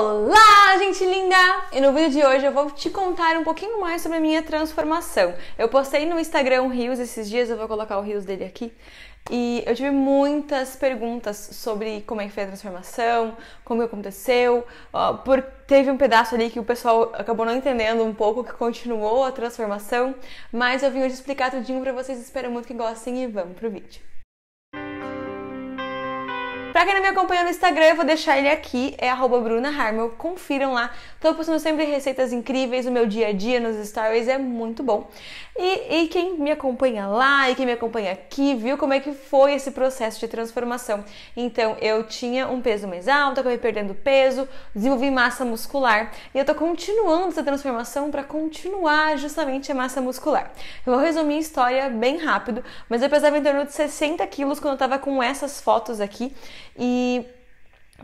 Olá, gente linda! E no vídeo de hoje eu vou te contar um pouquinho mais sobre a minha transformação. Eu postei no Instagram Rios esses dias, eu vou colocar o Rios dele aqui. E eu tive muitas perguntas sobre como é que foi a transformação, como aconteceu, por teve um pedaço ali que o pessoal acabou não entendendo um pouco que continuou a transformação, mas eu vim hoje explicar tudinho para vocês, espero muito que gostem e vamos pro vídeo. Pra quem não me acompanha no Instagram, eu vou deixar ele aqui, é @brunaharmel. Confiram lá. Tô postando sempre receitas incríveis, o meu dia a dia nos stories é muito bom. E, e, quem me acompanha lá e quem me acompanha aqui, viu como é que foi esse processo de transformação. Então, eu tinha um peso mais alto, acabei perdendo peso, desenvolvi massa muscular e eu tô continuando essa transformação para continuar justamente a massa muscular. Eu vou resumir a história bem rápido, mas eu pesava em torno de 60 quilos quando eu tava com essas fotos aqui e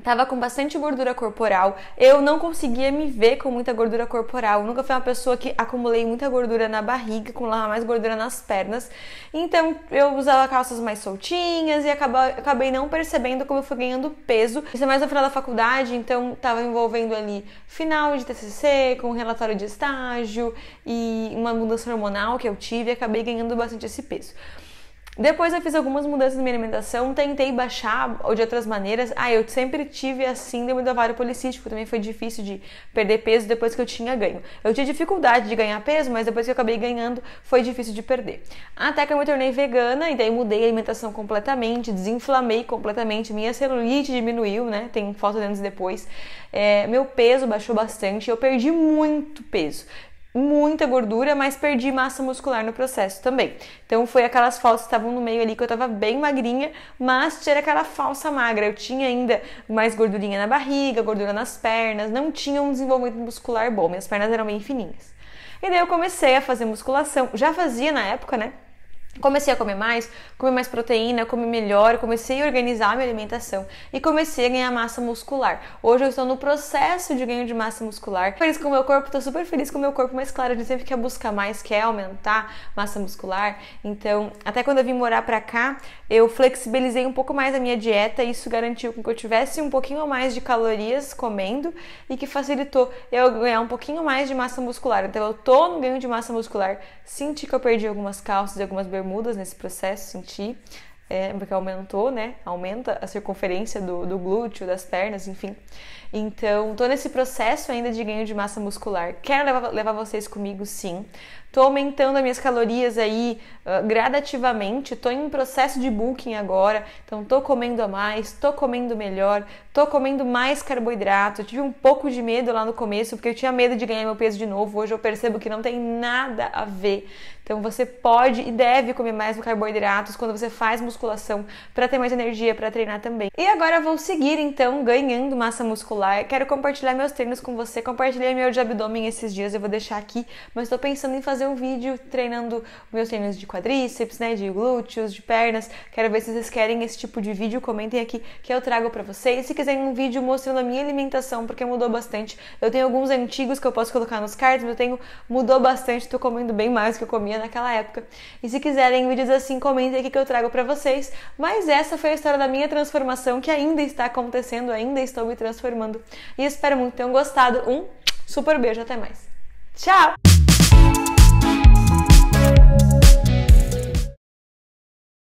Tava com bastante gordura corporal. Eu não conseguia me ver com muita gordura corporal. Eu nunca fui uma pessoa que acumulei muita gordura na barriga, acumulava mais gordura nas pernas. Então eu usava calças mais soltinhas e acabei, acabei não percebendo como eu fui ganhando peso. Isso é mais no final da faculdade, então tava envolvendo ali final de TCC, com relatório de estágio e uma mudança hormonal que eu tive e acabei ganhando bastante esse peso. Depois eu fiz algumas mudanças na minha alimentação, tentei baixar ou de outras maneiras. Ah, eu sempre tive a síndrome do ovário policístico, também foi difícil de perder peso depois que eu tinha ganho. Eu tinha dificuldade de ganhar peso, mas depois que eu acabei ganhando, foi difícil de perder. Até que eu me tornei vegana e daí mudei a alimentação completamente, desinflamei completamente, minha celulite diminuiu, né? Tem foto de anos depois. É, meu peso baixou bastante, eu perdi muito peso muita gordura, mas perdi massa muscular no processo também. Então foi aquelas falsas que estavam no meio ali que eu tava bem magrinha, mas tinha aquela falsa magra. Eu tinha ainda mais gordurinha na barriga, gordura nas pernas, não tinha um desenvolvimento muscular bom, minhas pernas eram bem fininhas. E daí eu comecei a fazer musculação. Já fazia na época, né? Comecei a comer mais, comer mais proteína, comer melhor, comecei a organizar a minha alimentação e comecei a ganhar massa muscular. Hoje eu estou no processo de ganho de massa muscular. Feliz com o meu corpo, estou super feliz com o meu corpo, mas claro, a gente sempre quer buscar mais, quer aumentar massa muscular. Então, até quando eu vim morar pra cá, eu flexibilizei um pouco mais a minha dieta e isso garantiu que eu tivesse um pouquinho mais de calorias comendo e que facilitou eu ganhar um pouquinho mais de massa muscular. Então, eu tô no ganho de massa muscular, senti que eu perdi algumas calças e algumas mudas nesse processo, sentir é, porque aumentou, né? Aumenta a circunferência do, do glúteo, das pernas, enfim. Então, tô nesse processo ainda de ganho de massa muscular. Quero levar, levar vocês comigo, sim. Tô aumentando as minhas calorias aí uh, gradativamente. Tô em processo de bulking agora. Então, tô comendo a mais, tô comendo melhor, tô comendo mais carboidrato. tive um pouco de medo lá no começo, porque eu tinha medo de ganhar meu peso de novo. Hoje eu percebo que não tem nada a ver. Então, você pode e deve comer mais carboidratos quando você faz musculação musculação para ter mais energia para treinar também. E agora vou seguir então ganhando massa muscular. Quero compartilhar meus treinos com você. Compartilhei meu de abdômen esses dias, eu vou deixar aqui, mas estou pensando em fazer um vídeo treinando meus treinos de quadríceps, né, de glúteos, de pernas. Quero ver se vocês querem esse tipo de vídeo, comentem aqui que eu trago para vocês. se quiserem um vídeo mostrando a minha alimentação, porque mudou bastante. Eu tenho alguns antigos que eu posso colocar nos cards, mas eu tenho mudou bastante, tô comendo bem mais do que eu comia naquela época. E se quiserem vídeos assim, comentem aqui que eu trago para vocês vocês, mas essa foi a história da minha transformação que ainda está acontecendo, ainda estou me transformando. E espero muito que tenham gostado. Um super beijo, até mais. Tchau!